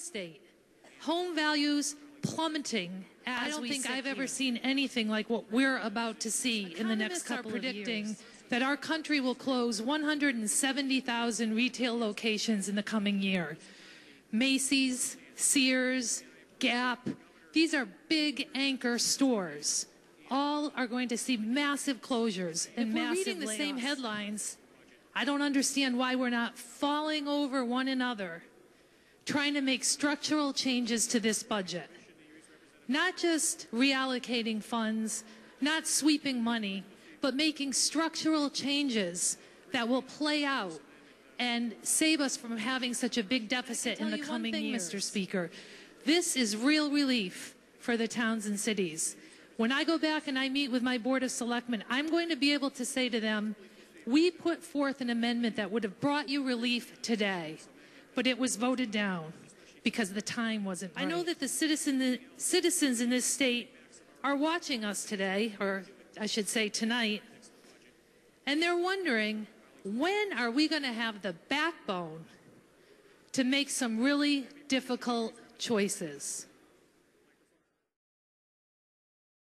estate, home values plummeting. As I don't think I've here. ever seen anything like what we're about to see Economists in the next couple of years that our country will close 170,000 retail locations in the coming year. Macy's, Sears, Gap, these are big anchor stores. All are going to see massive closures and if we're massive reading the layoffs. same headlines, I don't understand why we're not falling over one another trying to make structural changes to this budget. Not just reallocating funds, not sweeping money, but making structural changes that will play out and save us from having such a big deficit in the coming thing, years. Mr. Speaker. This is real relief for the towns and cities. When I go back and I meet with my Board of Selectmen, I'm going to be able to say to them, we put forth an amendment that would have brought you relief today but it was voted down because the time wasn't right. I know that the, citizen, the citizens in this state are watching us today, or I should say tonight, and they're wondering, when are we going to have the backbone to make some really difficult choices?